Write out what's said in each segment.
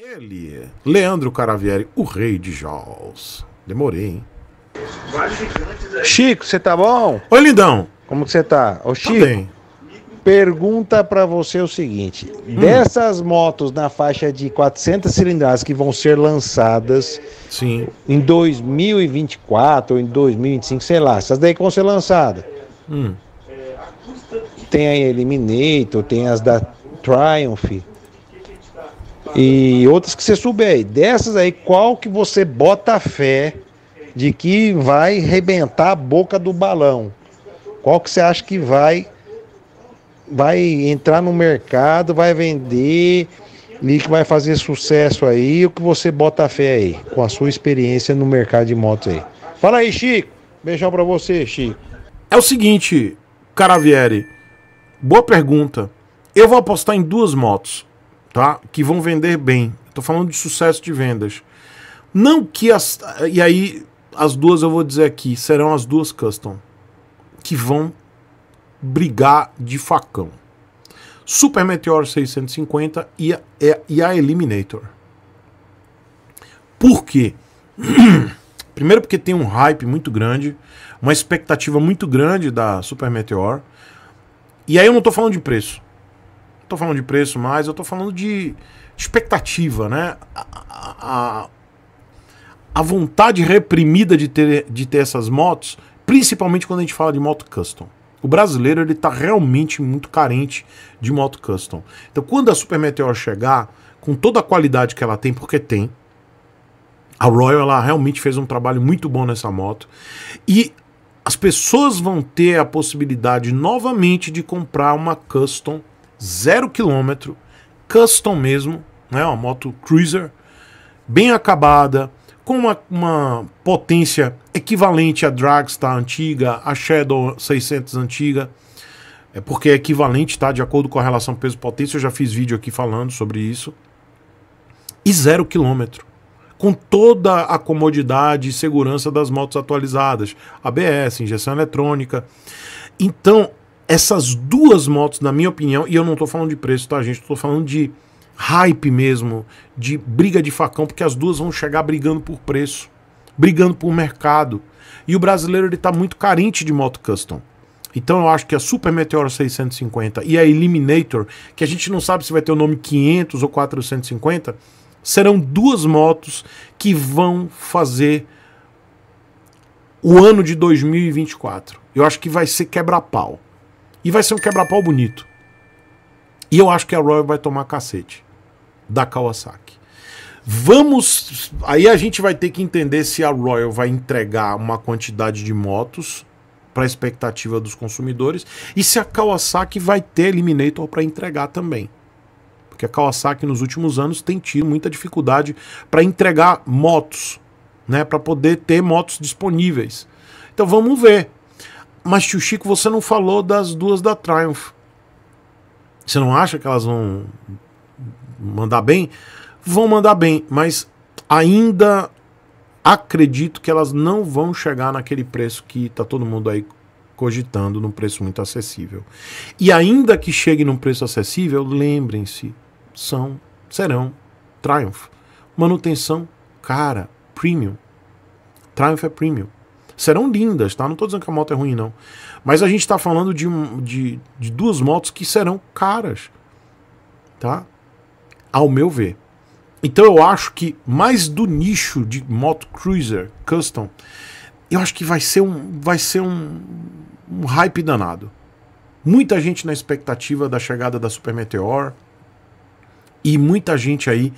Ele, Leandro Caravieri, o rei de Jaws. Demorei, hein? Chico, você tá bom? Oi, lindão. Como que você tá? Ô, tá Chico, tá bem. pergunta para você o seguinte: hum. dessas motos na faixa de 400 cilindradas que vão ser lançadas Sim. em 2024 ou em 2025, sei lá, essas daí que vão ser lançadas. Hum. Tem a Eliminator, tem as da Triumph e outras que você souber aí. Dessas aí, qual que você bota fé de que vai rebentar a boca do balão? Qual que você acha que vai vai entrar no mercado, vai vender e que vai fazer sucesso aí? O que você bota fé aí com a sua experiência no mercado de motos aí? Fala aí, Chico. Beijão para você, Chico. É o seguinte, Caravieri. Boa pergunta. Eu vou apostar em duas motos tá? Que vão vender bem. Estou falando de sucesso de vendas. Não que as. E aí, as duas eu vou dizer aqui, serão as duas custom. Que vão brigar de facão. Super Meteor 650 e a, e a Eliminator. Por quê? Primeiro porque tem um hype muito grande, uma expectativa muito grande da Super Meteor. E aí eu não estou falando de preço tô falando de preço mais, eu tô falando de expectativa, né? A, a, a vontade reprimida de ter, de ter essas motos, principalmente quando a gente fala de moto custom. O brasileiro ele está realmente muito carente de moto custom. Então, quando a Super Meteor chegar com toda a qualidade que ela tem, porque tem, a Royal ela realmente fez um trabalho muito bom nessa moto e as pessoas vão ter a possibilidade novamente de comprar uma custom zero quilômetro, custom mesmo, né? Uma moto cruiser, bem acabada, com uma, uma potência equivalente à Dragstar antiga, à Shadow 600 antiga. É porque é equivalente, tá? De acordo com a relação peso-potência, eu já fiz vídeo aqui falando sobre isso. E zero quilômetro. Com toda a comodidade e segurança das motos atualizadas. ABS, injeção eletrônica. Então, essas duas motos, na minha opinião, e eu não estou falando de preço, tá, gente? Estou falando de hype mesmo, de briga de facão, porque as duas vão chegar brigando por preço, brigando por mercado. E o brasileiro ele tá muito carente de moto custom. Então eu acho que a Super Meteor 650 e a Eliminator, que a gente não sabe se vai ter o nome 500 ou 450, serão duas motos que vão fazer o ano de 2024. Eu acho que vai ser quebra-pau. E vai ser um quebra-pau bonito. E eu acho que a Royal vai tomar cacete da Kawasaki. Vamos. Aí a gente vai ter que entender se a Royal vai entregar uma quantidade de motos para a expectativa dos consumidores e se a Kawasaki vai ter Eliminator para entregar também. Porque a Kawasaki nos últimos anos tem tido muita dificuldade para entregar motos, né, para poder ter motos disponíveis. Então vamos ver. Mas, tio Chico, você não falou das duas da Triumph. Você não acha que elas vão mandar bem? Vão mandar bem, mas ainda acredito que elas não vão chegar naquele preço que está todo mundo aí cogitando, num preço muito acessível. E ainda que chegue num preço acessível, lembrem-se, são, serão Triumph. Manutenção cara, premium. Triumph é premium serão lindas, tá? Não tô dizendo que a moto é ruim, não. Mas a gente tá falando de, de, de duas motos que serão caras, tá? Ao meu ver. Então eu acho que mais do nicho de moto cruiser custom, eu acho que vai ser um vai ser um, um hype danado. Muita gente na expectativa da chegada da Super Meteor e muita gente aí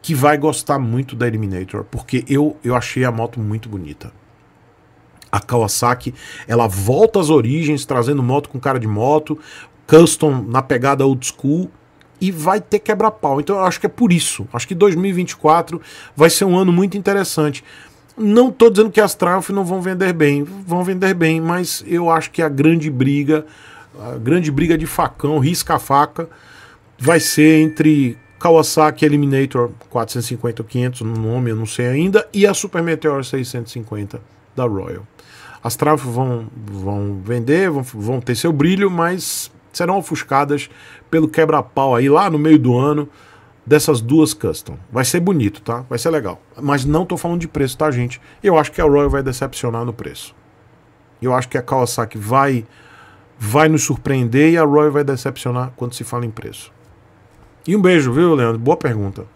que vai gostar muito da Eliminator, porque eu eu achei a moto muito bonita. A Kawasaki, ela volta às origens, trazendo moto com cara de moto, custom na pegada old school e vai ter quebra-pau. Então eu acho que é por isso. Acho que 2024 vai ser um ano muito interessante. Não estou dizendo que as Triumph não vão vender bem, vão vender bem, mas eu acho que a grande briga, a grande briga de facão, risca-faca, vai ser entre Kawasaki Eliminator 450 ou 500, no nome eu não sei ainda, e a Super Meteor 650 da Royal. As Trafo vão, vão vender, vão, vão ter seu brilho, mas serão ofuscadas pelo quebra-pau aí lá no meio do ano dessas duas custom. Vai ser bonito, tá? Vai ser legal. Mas não tô falando de preço, tá, gente? Eu acho que a Royal vai decepcionar no preço. Eu acho que a Kawasaki vai vai nos surpreender e a Royal vai decepcionar quando se fala em preço. E um beijo, viu, Leandro? Boa pergunta.